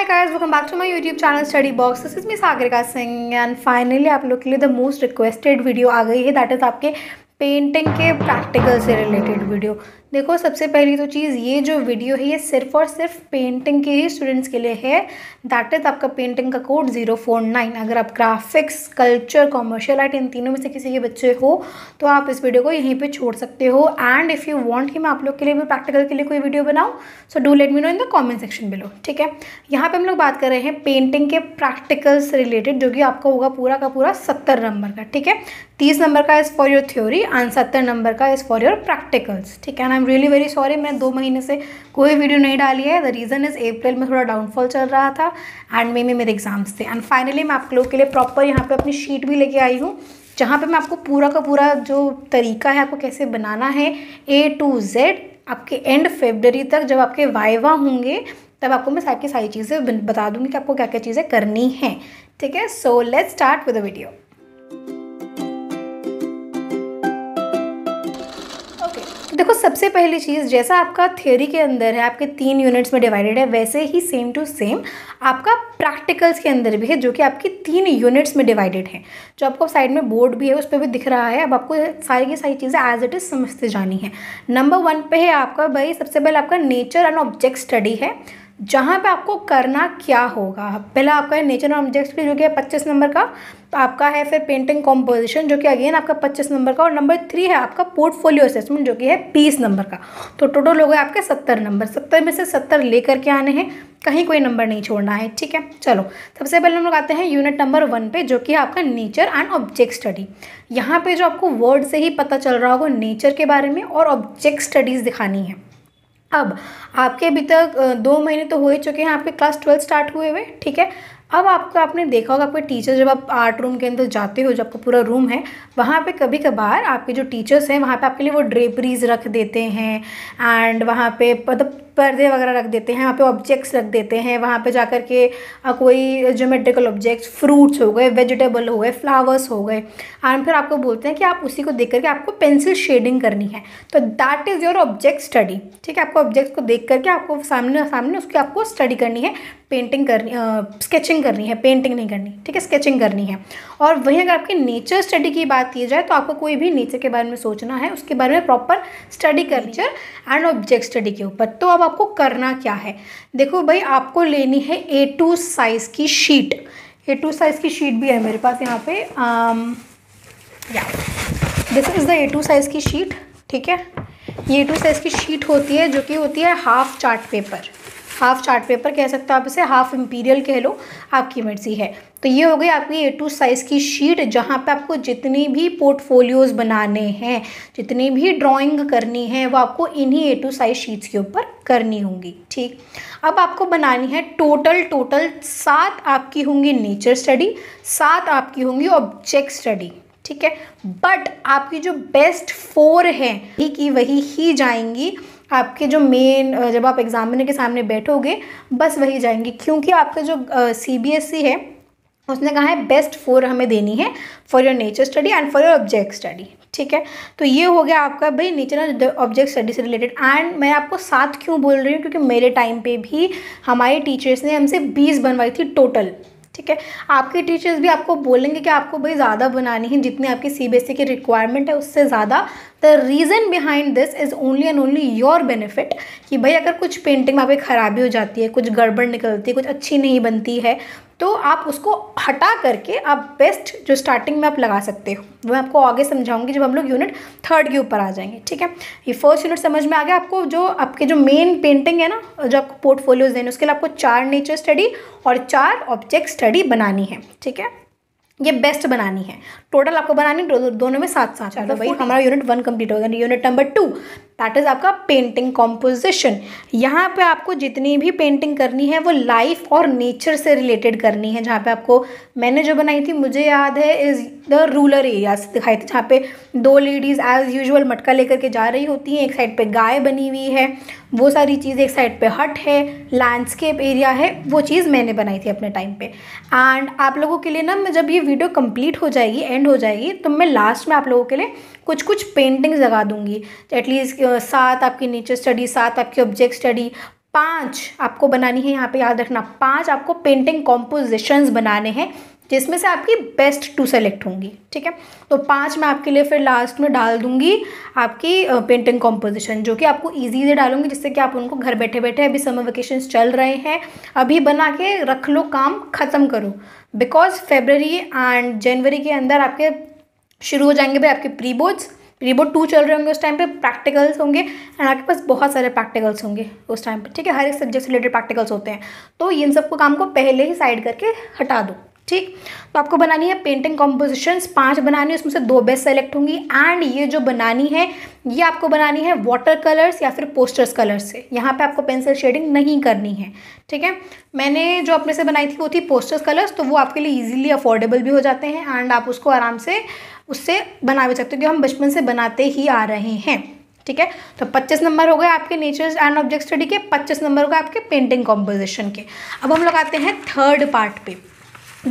hi guys welcome back to my YouTube channel study box this is me Sagarika Singh and finally आप लोग के लिए the most requested video आ गई है दैट इज़ आपके पेंटिंग के प्रैक्टिकल से रिलेटेड वीडियो देखो सबसे पहली तो चीज़ ये जो वीडियो है ये सिर्फ और सिर्फ पेंटिंग के ही स्टूडेंट्स के लिए है दैट इज़ आपका पेंटिंग का कोड ज़ीरो फोर नाइन अगर आप ग्राफिक्स कल्चर कॉमर्शियल आर्ट इन तीनों में से किसी के बच्चे हो तो आप इस वीडियो को यहीं पे छोड़ सकते हो एंड इफ़ यू वांट कि मैं आप लोग के लिए भी प्रैक्टिकल के लिए कोई वीडियो बनाऊँ so do let me know in the comment section below ठीक है यहाँ पर हम लोग बात कर रहे हैं पेंटिंग के प्रैक्टिकल से रिलेटेड जो कि आपका होगा पूरा का पूरा सत्तर नंबर का ठीक है तीस नंबर का is for your theory and सत्तर नंबर का इज़ फॉर योर प्रैक्टिकल्स ठीक है ना एम रियली वेरी सॉरी मैंने दो महीने से कोई वीडियो नहीं डाली है द रीज़न इज़ अप्रैल में थोड़ा डाउनफॉल चल रहा था एंड मे में मेरे एग्जाम्स थे एंड फाइनली मैं आप लोगों के लिए प्रॉपर यहाँ पे अपनी शीट भी लेके आई हूँ जहाँ पे मैं आपको पूरा का पूरा जो तरीका है आपको कैसे बनाना है ए टू जेड आपके एंड फेबररी तक जब आपके वाइवा होंगे तब आपको मैं सारी की सारी चीज़ें बता दूंगी कि आपको क्या क्या चीज़ें करनी हैं ठीक है so let's start with the video देखो सबसे पहली चीज़ जैसा आपका थ्योरी के अंदर है आपके तीन यूनिट्स में डिवाइडेड है वैसे ही सेम टू सेम आपका प्रैक्टिकल्स के अंदर भी है जो कि आपकी तीन यूनिट्स में डिवाइडेड है जो आपको साइड में बोर्ड भी है उस पर भी दिख रहा है अब आपको सारी की सारी चीज़ें एज इट इज़ समझते जानी है नंबर वन पे है आपका भाई सबसे पहले आपका नेचर एंड ऑब्जेक्ट स्टडी है जहाँ पे आपको करना क्या होगा पहला आपका है नेचर ऑफ ऑब्जेक्ट्स जो कि है पच्चीस नंबर का तो आपका है फिर पेंटिंग कॉम्पोजिशन जो कि अगेन आपका पच्चीस नंबर का और नंबर थ्री है आपका पोर्टफोलियो असेसमेंट जो कि है बीस नंबर का तो टोटल हो गए आपके सत्तर नंबर सत्तर में से सत्तर लेकर के आने हैं कहीं कोई नंबर नहीं छोड़ना है ठीक है चलो सबसे पहले हम लोग आते हैं यूनिट नंबर वन पे जो कि है आपका नेचर एंड ऑब्जेक्ट स्टडी यहाँ पे जो आपको वर्ड से ही पता चल रहा होगा नेचर के बारे में और ऑब्जेक्ट स्टडीज़ दिखानी है अब आपके अभी तक दो महीने तो हो ही चुके हैं आपके क्लास ट्वेल्थ स्टार्ट हुए हुए ठीक है अब आपको आपने देखा होगा आपके टीचर जब आप आर्ट रूम के अंदर जाते हो जब आपका पूरा रूम है वहाँ पे कभी कभार आपके जो टीचर्स हैं वहाँ पे आपके लिए वो ड्रेपरीज रख देते हैं एंड वहाँ पे मतलब पर्दे वगैरह रख देते हैं वहाँ पे ऑब्जेक्ट्स रख देते हैं वहाँ पे जा कर के कोई जोमेट्रिकल ऑब्जेक्ट्स फ्रूट्स हो गए वेजिटेबल हो गए फ्लावर्स हो गए और फिर आपको बोलते हैं कि आप उसी को देख करके आपको पेंसिल शेडिंग करनी है तो that is your object study ठीक है आपको ऑब्जेक्ट्स को देख करके आपको सामने सामने उसकी आपको स्टडी करनी है पेंटिंग करनी स्केचिंग करनी है पेंटिंग नहीं करनी ठीक है स्केचिंग करनी है और वहीं अगर आपकी नेचर स्टडी की बात की जाए तो आपको कोई भी नेचर के बारे में सोचना है उसके बारे में प्रॉपर स्टडी कर लीजिए एंड ऑब्जेक्ट स्टडी के ऊपर तो अब आप आपको करना क्या है देखो भाई आपको लेनी है ए टू साइज़ की शीट ए टू साइज़ की शीट भी है मेरे पास यहाँ पे या this is the A two size की शीट ठीक है ये टू साइज़ की शीट होती है जो कि होती है half chart paper half chart paper कह सकते हो आप इसे हाफ इम्पीरियल कह लो आपकी मर्ज़ी है तो ये हो गई आपकी ए टू साइज़ की शीट जहाँ पे आपको जितनी भी पोर्टफोलियोज़ बनाने हैं जितनी भी ड्राइंग करनी है वो आपको इन्हीं ए टू साइज़ शीट्स के ऊपर करनी होंगी ठीक अब आपको बनानी है टोटल टोटल सात आपकी होंगी नेचर स्टडी सात आपकी होंगी ऑब्जेक्ट स्टडी ठीक है बट आपकी जो बेस्ट फोर हैं ठीक वही ही जाएंगी आपके जो मेन जब आप एग्ज़ामिनर के सामने बैठोगे बस वही जाएंगी क्योंकि आपका जो सी बी एस ई है उसने कहा है बेस्ट फोर हमें देनी है for your nature study and for your object study ठीक है तो ये हो गया आपका भाई नेचर एंड ऑब्जेक्ट स्टडी से रिलेटेड एंड मैं आपको साथ क्यों बोल रही हूँ क्योंकि मेरे टाइम पे भी हमारे टीचर्स ने हमसे बीस बनवाई थी टोटल ठीक है आपके टीचर्स भी आपको बोलेंगे कि आपको भाई ज़्यादा बनानी है जितने आपकी सी बी एस ई की रिक्वायरमेंट है उससे ज़्यादा the reason behind this is only and only your benefit कि भाई अगर कुछ पेंटिंग वहाँ पर ख़राबी हो जाती है कुछ गड़बड़ निकलती है कुछ अच्छी नहीं बनती है तो आप उसको हटा करके आप बेस्ट जो स्टार्टिंग में आप लगा सकते हो वो मैं आपको आगे समझाऊंगी जब हम लोग यूनिट थर्ड के ऊपर आ जाएंगे ठीक है ये फर्स्ट यूनिट समझ में आ गया आपको जो आपके जो मेन पेंटिंग है ना जो आपको पोर्टफोलियोज देने उसके लिए आपको चार नेचर स्टडी और चार ऑब्जेक्ट स्टडी बनानी है ठीक है ये बेस्ट बनानी है टोटल आपको बनानी दोनों में सात सात तो हमारा यूनिट वन कंप्लीट हो गया unit number two that is आपका पेंटिंग कॉम्पोजिशन यहाँ पे आपको जितनी भी पेंटिंग करनी है वो लाइफ और नेचर से रिलेटेड करनी है जहाँ पे आपको मैंने जो बनाई थी मुझे याद है इज़ द रूरल एरिया दिखाई थी जहाँ पे दो लेडीज़ एज़ यूजल मटका लेकर के जा रही होती हैं एक साइड पे गाय बनी हुई है वो सारी चीज़ एक साइड पे हट है लैंडस्केप एरिया है वो चीज़ मैंने बनाई थी अपने टाइम पे एंड आप लोगों के लिए ना मैं जब ये वीडियो कंप्लीट हो जाएगी एंड हो जाएगी तो मैं लास्ट में आप लोगों के लिए कुछ कुछ पेंटिंग्स लगा दूंगी एटलीस्ट सात आपकी नेचर स्टडी सात आपकी ऑब्जेक्ट स्टडी पांच आपको बनानी है यहाँ पे याद रखना पांच आपको पेंटिंग कॉम्पोजिशंस बनाने हैं जिसमें से आपकी बेस्ट टू सेलेक्ट होंगी ठीक है तो पांच मैं आपके लिए फिर लास्ट में डाल दूंगी आपकी पेंटिंग कॉम्पोजिशन जो कि आपको ईजी से डालूंगी जिससे कि आप उनको घर बैठे बैठे अभी समर वेकेशन चल रहे हैं अभी बना के रख लो काम ख़त्म करो बिकॉज फेबररी एंड जनवरी के अंदर आपके शुरू हो जाएंगे भाई आपके pre boards pre board two चल रहे होंगे उस टाइम पे प्रैक्टिकल्स होंगे एंड आपके पास बहुत सारे प्रैक्टिकल्स होंगे उस टाइम पे ठीक है हर एक सब्जेक्ट से रिलेटेड प्रैक्टिकल्स होते हैं तो इन सबको काम को पहले ही साइड करके हटा दो ठीक तो आपको बनानी है पेंटिंग कॉम्पोजिशंस पाँच बनानी है उसमें से दो बेस्ट सेलेक्ट होंगी एंड ये जो बनानी है ये आपको बनानी है वाटर कलर्स या फिर पोस्टर्स कलर्स से यहाँ पे आपको पेंसिल शेडिंग नहीं करनी है ठीक है मैंने जो अपने से बनाई थी वो थी पोस्टर्स कलर्स तो वो आपके लिए इजीली अफोर्डेबल भी हो जाते हैं एंड आप उसको आराम से उससे बना भी सकते हो क्योंकि हम बचपन से बनाते ही आ रहे हैं ठीक है तो 25 नंबर हो गए आपके नेचर्स एंड ऑब्जेक्ट स्टडी के 25 नंबर हो गए आपके पेंटिंग कॉम्पोजिशन के अब हम लोग आते हैं थर्ड पार्ट पे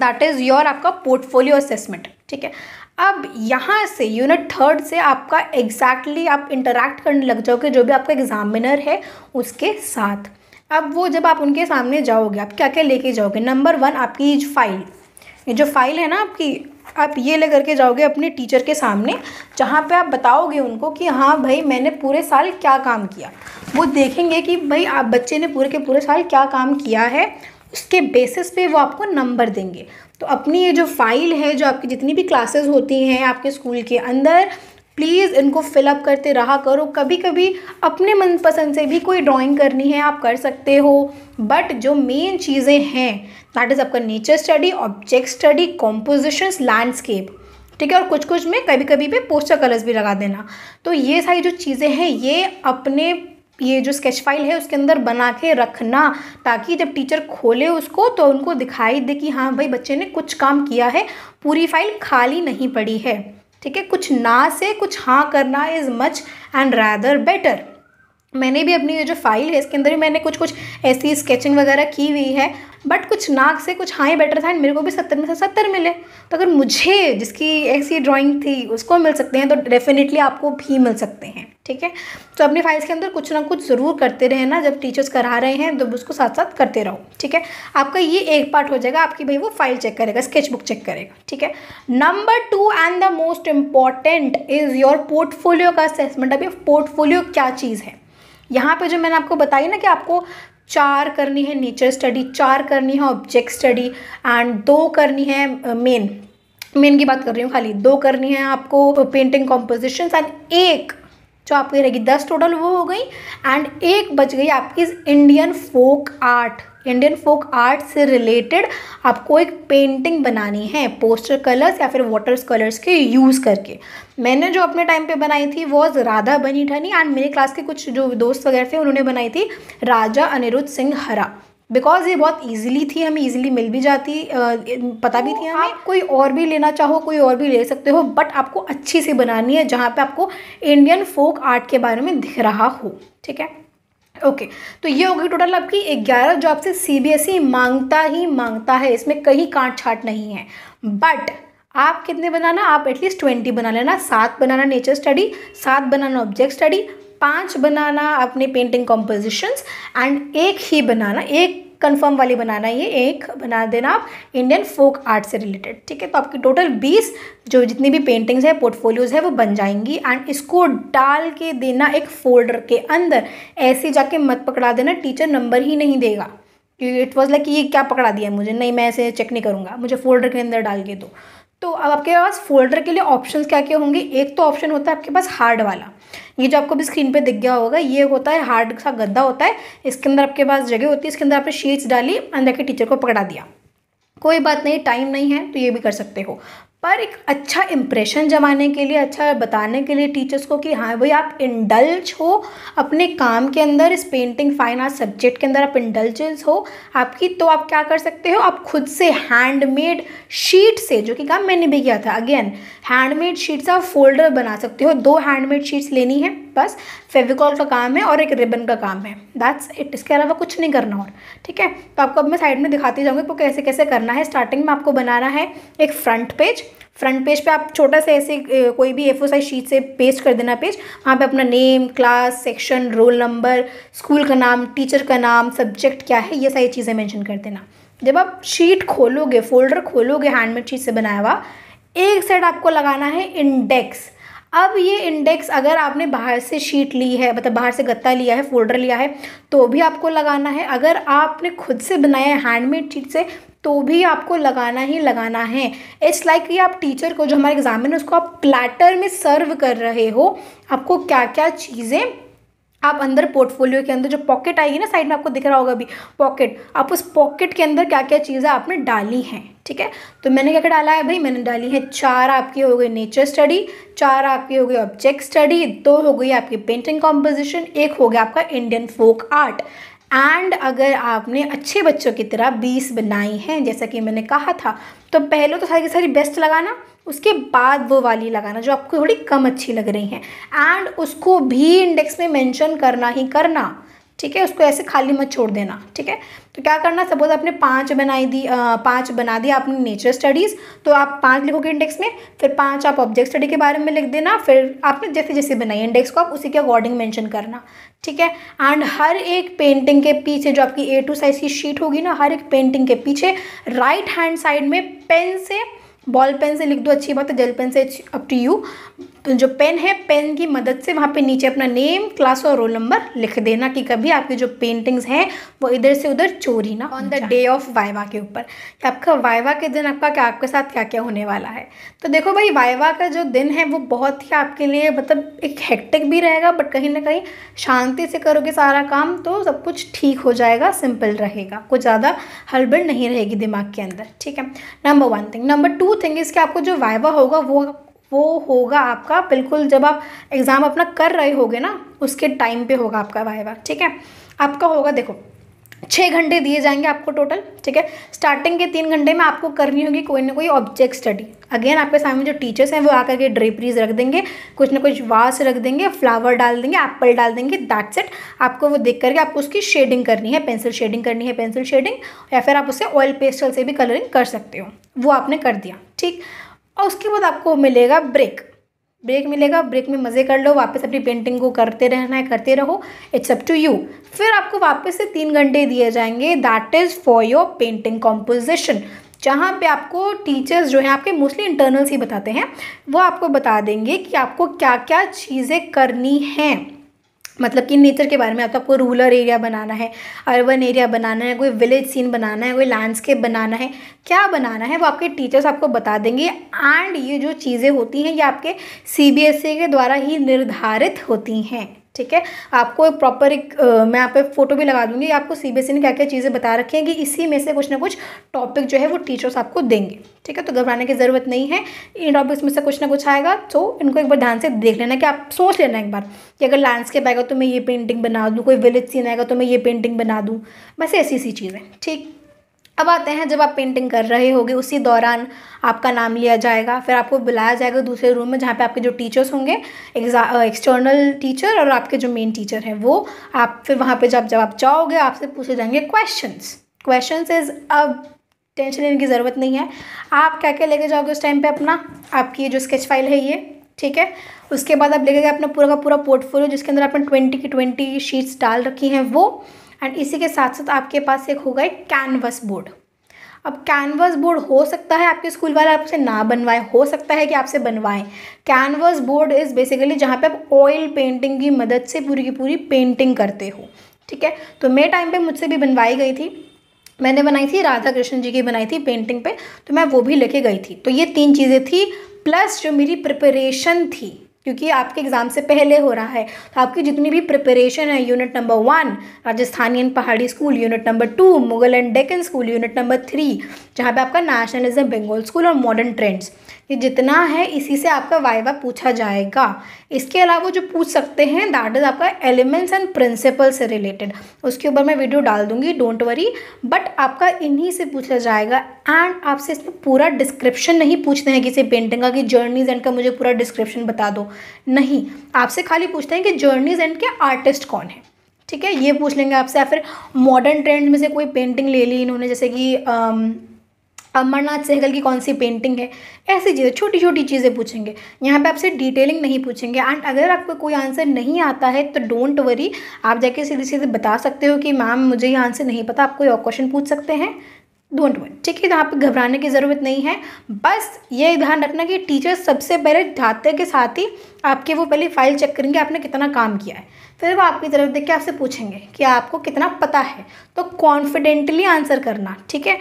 दैट इज़ योर आपका पोर्टफोलियो असेसमेंट ठीक है अब यहाँ से यूनिट थर्ड से आपका एग्जैक्टली exactly आप इंटरेक्ट करने लग जाओगे जो भी आपका एग्जामिनर है उसके साथ अब वो जब आप उनके सामने जाओगे आप क्या क्या लेके जाओगे नंबर वन आपकी फाइल ये जो फाइल है ना आपकी आप ये ले करके जाओगे अपने टीचर के सामने जहाँ पे आप बताओगे उनको कि हाँ भाई मैंने पूरे साल क्या काम किया वो देखेंगे कि भाई आप बच्चे ने पूरे के पूरे साल क्या काम किया है उसके बेसिस पे वो आपको नंबर देंगे तो अपनी ये जो फाइल है जो आपकी जितनी भी क्लासेस होती हैं आपके स्कूल के अंदर प्लीज़ इनको फिलअप करते रहा करो कभी कभी अपने मनपसंद से भी कोई ड्राइंग करनी है आप कर सकते हो बट जो मेन चीज़ें हैं दैट इज़ आपका nature study object study compositions landscape ठीक है और कुछ कुछ में कभी कभी पे पोस्टर कलर्स भी लगा देना तो ये सारी जो चीज़ें हैं ये अपने ये जो स्केच फाइल है उसके अंदर बना के रखना ताकि जब टीचर खोले उसको तो उनको दिखाई दे कि हाँ भाई बच्चे ने कुछ काम किया है पूरी फाइल खाली नहीं पड़ी है ठीक है कुछ ना से कुछ हाँ करना is much and rather better मैंने भी अपनी ये जो फाइल है इसके अंदर भी मैंने कुछ कुछ ऐसी स्केचिंग वगैरह की हुई है बट कुछ नाक से कुछ हाँ बेटर था मेरे को भी सत्तर में से सत्तर मिले तो अगर मुझे जिसकी ऐसी ड्राइंग थी उसको मिल सकते हैं तो डेफिनेटली आपको भी मिल सकते हैं ठीक है तो अपनी फाइल्स के अंदर कुछ ना कुछ ज़रूर करते रहना जब टीचर्स करा रहे हैं तो उसको साथ साथ करते रहो ठीक है आपका ये एक पार्ट हो जाएगा आपकी भाई वो फाइल चेक करेगा स्केच बुक चेक करेगा ठीक है number two and the most important is your portfolio का असेसमेंट अभी पोर्टफोलियो क्या चीज़ है यहाँ पे जो मैंने आपको बताई ना कि आपको चार करनी है नेचर स्टडी चार करनी है ऑब्जेक्ट स्टडी एंड दो करनी है मेन मेन की बात कर रही हूँ खाली दो करनी है आपको पेंटिंग कॉम्पोजिशन एंड एक जो आपकी रहेगी दस टोटल वो हो गई एंड एक बच गई आपकी Indian folk art Indian folk art से रिलेटेड आपको एक पेंटिंग बनानी है पोस्टर कलर्स या फिर वाटर कलर्स के यूज़ करके मैंने जो अपने टाइम पे बनाई थी वॉज राधा बनी ठनी एंड मेरे क्लास के कुछ जो दोस्त वगैरह थे उन्होंने बनाई थी राजा अनिरुद्ध सिंह हरा बिकॉज ये बहुत ईजिली थी हमें ईजिली मिल भी जाती पता भी थी तो हमें आप कोई और भी लेना चाहो कोई और भी ले सकते हो बट आपको अच्छी सी बनानी है जहाँ पे आपको इंडियन फोक आर्ट के बारे में दिख रहा हो ठीक है ओके okay, तो ये होगी टोटल आपकी 11 जॉब से सीबीएसई e मांगता ही मांगता है इसमें कहीं काट छाट नहीं है बट आप कितने बनाना आप एटलीस्ट ट्वेंटी बना लेना सात बनाना नेचर स्टडी सात बनाना ऑब्जेक्ट स्टडी पांच बनाना अपने पेंटिंग कॉम्पोजिशंस एंड एक ही बनाना एक कंफर्म वाली बनाना ये एक बना देना आप इंडियन फोक आर्ट से रिलेटेड ठीक है तो आपकी टोटल बीस जो जितनी भी पेंटिंग्स है पोर्टफोलियोज़ है वो बन जाएंगी एंड इसको डाल के देना एक फोल्डर के अंदर ऐसे जाके मत पकड़ा देना टीचर नंबर ही नहीं देगा इट वॉज लाइक ये क्या पकड़ा दिया मुझे नहीं मैं ऐसे चेक नहीं करूँगा मुझे फोल्डर के अंदर डाल के दो तो अब आपके पास फोल्डर के लिए ऑप्शंस क्या क्या होंगे एक तो ऑप्शन होता है आपके पास हार्ड वाला ये जो आपको भी स्क्रीन पे दिख गया होगा ये होता है हार्ड सा गद्दा होता है इसके अंदर आपके पास जगह होती है इसके अंदर आपने शीट्स डाली अंदर के टीचर को पकड़ा दिया कोई बात नहीं टाइम नहीं है तो ये भी कर सकते हो पर एक अच्छा इम्प्रेशन जमाने के लिए अच्छा बताने के लिए टीचर्स को कि हाँ भाई आप इंडल्ज हो अपने काम के अंदर इस पेंटिंग फाइन आर्ट सब्जेक्ट के अंदर आप इंडल्जेंस हो आपकी तो आप क्या कर सकते हो आप खुद से हैंडमेड शीट से जो कि काम मैंने भी किया था अगेन हैंडमेड शीट से आप फोल्डर बना सकते हो दो हैंडमेड शीट्स लेनी है बस फेविकॉल का काम है और एक रिबन का काम है दैट्स इट इसके अलावा कुछ नहीं करना और ठीक है तो आपको अब मैं साइड में दिखाती जाऊँगी आपको कैसे कैसे करना है स्टार्टिंग में आपको बनाना है एक फ्रंट पेज फ्रंट पेज पे आप छोटा सा ऐसे कोई भी एफ ओ साइज शीट से पेस्ट कर देना पेज वहाँ पे अपना name class section roll number school का नाम टीचर का नाम सब्जेक्ट क्या है ये सारी चीज़ें मेंशन कर देना जब आप शीट खोलोगे फोल्डर खोलोगे हैंडमेड चीज़ से बनाया हुआ एक साइड आपको लगाना है इंडेक्स अब ये इंडेक्स अगर आपने बाहर से शीट ली है मतलब बाहर से गत्ता लिया है फोल्डर लिया है तो भी आपको लगाना है अगर आपने खुद से बनाया है हैंडमेड चीज़ से तो भी आपको लगाना ही लगाना है इट्स लाइक like ये आप टीचर को जो हमारे एग्जाम है उसको आप प्लेटर में सर्व कर रहे हो आपको क्या क्या चीज़ें आप अंदर पोर्टफोलियो के अंदर जो पॉकेट आएगी ना साइड में आपको दिख रहा होगा अभी पॉकेट आप उस पॉकेट के अंदर क्या क्या चीज़ें आपने डाली हैं ठीक है तो मैंने क्या क्या डाला है भाई मैंने डाली है चार आपकी हो गई नेचर स्टडी चार आपकी हो गई ऑब्जेक्ट स्टडी दो हो गई आपकी पेंटिंग कॉम्पोजिशन एक हो गया आपका इंडियन फोक आर्ट एंड अगर आपने अच्छे बच्चों की तरह बीस बनाई हैं जैसा कि मैंने कहा था तो पहले तो सारी की सारी बेस्ट लगाना उसके बाद वो वाली लगाना जो आपको थोड़ी कम अच्छी लग रही हैं एंड उसको भी इंडेक्स में मेंशन करना ही करना ठीक है उसको ऐसे खाली मत छोड़ देना ठीक है तो क्या करना सपोज आपने पाँच बनाई दी पाँच बना दिया आपने नेचर स्टडीज़ तो आप पाँच लिखोगे इंडेक्स में फिर पाँच आप ऑब्जेक्ट स्टडी के बारे में लिख देना फिर आपने जैसे जैसे बनाई इंडेक्स को आप उसी के अकॉर्डिंग मेंशन करना ठीक है एंड हर एक पेंटिंग के पीछे जो आपकी ए टू साइज़ की शीट होगी ना हर एक पेंटिंग के पीछे राइट हैंड साइड में पेन से बॉल पेन से लिख दो अच्छी बात है जेल पेन से अप टू यू जो पेन है पेन की मदद से वहाँ पे नीचे अपना नेम क्लास और रोल नंबर लिख देना कि कभी आपकी जो पेंटिंग्स हैं वो इधर से उधर चोरी ना on the day of viva के ऊपर कि आपका वाइवा के दिन आपका क्या आपके साथ क्या क्या होने वाला है तो देखो भाई वाइवा का जो दिन है वो बहुत ही आपके लिए मतलब एक हेक्टिक भी रहेगा बट कहीं ना कहीं शांति से करोगे सारा काम तो सब कुछ ठीक हो जाएगा सिंपल रहेगा कुछ ज़्यादा हड़बड़ नहीं रहेगी दिमाग के अंदर ठीक है number one thing number two thing इसके आपको जो वाइवा होगा वो वो होगा आपका बिल्कुल जब आप एग्ज़ाम अपना कर रहे होगे ना उसके टाइम पे होगा आपका वाइवा ठीक है आपका होगा देखो छः घंटे दिए जाएंगे आपको टोटल ठीक है स्टार्टिंग के तीन घंटे में आपको करनी होगी कोई ना कोई ऑब्जेक्ट स्टडी अगेन आपके सामने जो टीचर्स हैं वो आकर के ड्रेपरीज रख देंगे कुछ ना कुछ वास रख देंगे फ्लावर डाल देंगे एप्पल डाल देंगे दैट्स इट आपको वो देख करके आपको उसकी शेडिंग करनी है पेंसिल शेडिंग करनी है पेंसिल शेडिंग या फिर आप उसे ऑयल पेस्टल से भी कलरिंग कर सकते हो वो आपने कर दिया ठीक और उसके बाद आपको मिलेगा ब्रेक ब्रेक मिलेगा ब्रेक में मज़े कर लो वापस अपनी पेंटिंग को करते रहना है करते रहो इट्स अप टू यू फिर आपको वापस से तीन घंटे दिए जाएंगे that is for your painting composition जहाँ पे आपको टीचर्स जो हैं आपके मोस्टली इंटरनल्स ही बताते हैं वो आपको बता देंगे कि आपको क्या क्या चीज़ें करनी हैं मतलब कि नेचर के बारे में तो आपको रूरल एरिया बनाना है अर्बन एरिया बनाना है कोई विलेज सीन बनाना है कोई लैंडस्केप बनाना है क्या बनाना है वो आपके टीचर्स आपको बता देंगे एंड ये जो चीज़ें होती हैं ये आपके सी e के द्वारा ही निर्धारित होती हैं ठीक है आपको एक प्रॉपर एक मैं आप फोटो भी लगा दूंगी आपको सीबीएसई e ने क्या क्या चीज़ें बता रखी हैं कि इसी में से कुछ ना कुछ टॉपिक जो है वो टीचर्स आपको देंगे ठीक है तो घबराने की ज़रूरत नहीं है इन टॉपिक्स में से कुछ ना कुछ आएगा तो इनको एक बार ध्यान से देख लेना कि आप सोच लेना एक बार कि अगर लैंडस्केप आएगा तो मैं ये पेंटिंग बना दूँ कोई विलेज सीन आएगा तो मैं ये पेंटिंग बना दूँ बस ऐसी ऐसी चीज़ें ठीक अब आते हैं जब आप पेंटिंग कर रहे होगे उसी दौरान आपका नाम लिया जाएगा फिर आपको बुलाया जाएगा दूसरे रूम में जहाँ पे आपके जो टीचर्स होंगे एक्सटर्नल टीचर और आपके जो मेन टीचर हैं वो आप फिर वहाँ पे जब जब आप जाओगे आपसे पूछे जाएंगे क्वेश्चंस क्वेश्चंस इज़ अब टेंशन लेने की ज़रूरत नहीं है आप क्या क्या लेके जाओगे उस टाइम पर अपना आपकी जो स्केच फाइल है ये ठीक है उसके बाद आप लेके गए अपना पूरा का पूरा पोर्टफोलियो जिसके अंदर आपने ट्वेंटी की ट्वेंटी शीट्स डाल रखी हैं वो एंड इसी के साथ साथ आपके पास एक होगा एक कैनवस बोर्ड अब कैनवस बोर्ड हो सकता है आपके स्कूल वाले आपसे ना बनवाए हो सकता है कि आपसे बनवाएं कैनवस बोर्ड इज़ बेसिकली जहाँ पे आप ऑयल पेंटिंग की मदद से पूरी की पूरी पेंटिंग करते हो ठीक है तो मेरे टाइम पे मुझसे भी बनवाई गई थी मैंने बनाई थी राधा कृष्ण जी की बनाई थी पेंटिंग पे तो मैं वो भी लेके गई थी तो ये तीन चीज़ें थी प्लस जो मेरी प्रिपरेशन थी क्योंकि आपके एग्ज़ाम से पहले हो रहा है तो आपकी जितनी भी प्रिपरेशन है unit number one Rajasthanian Pahari school unit number two Mughal and Deccan school unit number three जहाँ पर आपका नेशनलिज्म बंगाल स्कूल और मॉडर्न ट्रेंड्स ये जितना है इसी से आपका वाइवा पूछा जाएगा इसके अलावा जो पूछ सकते हैं दैट इज़ आपका एलिमेंट्स एंड प्रिंसिपल से रिलेटेड उसके ऊपर मैं वीडियो डाल दूंगी डोंट वरी बट आपका इन्हीं से पूछा जाएगा एंड आपसे इसमें पूरा डिस्क्रिप्शन नहीं पूछते हैं किसी पेंटिंग का कि जर्नीज एंड का मुझे पूरा डिस्क्रिप्शन बता दो नहीं आपसे खाली पूछते हैं कि जर्नीज एंड के आर्टिस्ट कौन है ठीक है ये पूछ लेंगे आपसे या फिर मॉडर्न ट्रेंड में से कोई पेंटिंग ले ली इन्होंने जैसे कि um, अमरनाथ सहगल की कौन सी पेंटिंग है ऐसी चीज़ें छोटी छोटी चीज़ें पूछेंगे यहाँ पे आपसे डिटेलिंग नहीं पूछेंगे एंड अगर आपको कोई आंसर नहीं आता है तो डोंट वरी आप जाके सीधे सीधे बता सकते हो कि मैम मुझे ये आंसर नहीं पता आप कोई और क्वेश्चन पूछ सकते हैं डोंट वरी ठीक है तो पर घबराने की ज़रूरत नहीं है बस ये ध्यान रखना कि टीचर सबसे पहले जाते के साथ ही आपके वो पहले फाइल चेक करेंगे आपने कितना काम किया है फिर वो आपकी तरफ देख के आपसे पूछेंगे कि आपको कितना पता है तो कॉन्फिडेंटली आंसर करना ठीक है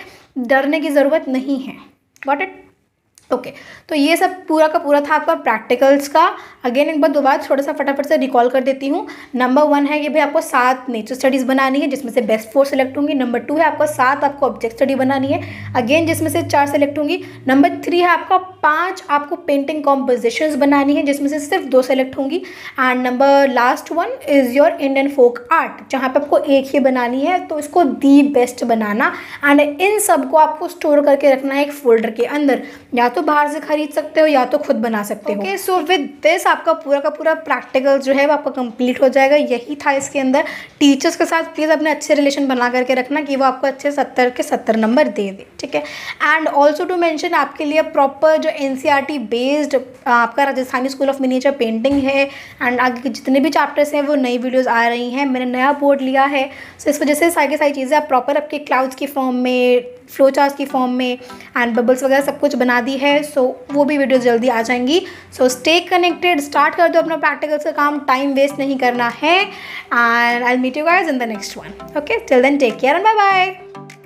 डरने की ज़रूरत नहीं है वॉट इट ओके okay, तो ये सब पूरा का पूरा था आपका प्रैक्टिकल्स का अगेन एक बार दोबारा थोड़ा सा फटाफट से रिकॉल कर देती हूँ नंबर वन है कि भाई आपको सात नेचर स्टडीज़ बनानी है जिसमें से बेस्ट फोर सेलेक्ट होंगी नंबर टू है आपका सात आपको ऑब्जेक्ट स्टडी बनानी है अगेन जिसमें से चार सेलेक्ट होंगी नंबर थ्री है आपका पाँच आपको पेंटिंग कॉम्पोजिशन बनानी है जिसमें से सिर्फ दो सेलेक्ट होंगी and number last one is your Indian folk art जहाँ पर आपको एक ही बनानी है तो इसको the best banana and in सबको आपको स्टोर करके रखना है एक फोल्डर के अंदर या तो तो बाहर से खरीद सकते हो या तो खुद बना सकते okay, हो सो विद दिस आपका पूरा का पूरा प्रैक्टिकल जो है वो आपका कंप्लीट हो जाएगा यही था इसके अंदर टीचर्स के साथ प्लीज़ अपने अच्छे रिलेशन बना करके रखना कि वो आपको अच्छे सत्तर के सत्तर नंबर दे दे ठीक है एंड ऑल्सो टू मैंशन आपके लिए प्रॉपर जो एन बेस्ड e आपका Rajasthani school of miniature painting है एंड आगे के जितने भी चैप्टर्स हैं वो नई वीडियोज़ आ रही हैं मैंने नया बोर्ड लिया है सो so, इस वजह से सारी सारी चीज़ें आप प्रॉपर आपके क्लाउड्स की फॉर्म में फ्लो चार्ज की फॉर्म में एंड बबल्स वगैरह सब कुछ बना दी है सो so, वो भी वीडियो जल्दी आ जाएंगी सो स्टे कनेक्टेड स्टार्ट कर दो अपना प्रैक्टिकल्स का काम टाइम वेस्ट नहीं करना है and I meet you guys in the next one okay till then take care and bye bye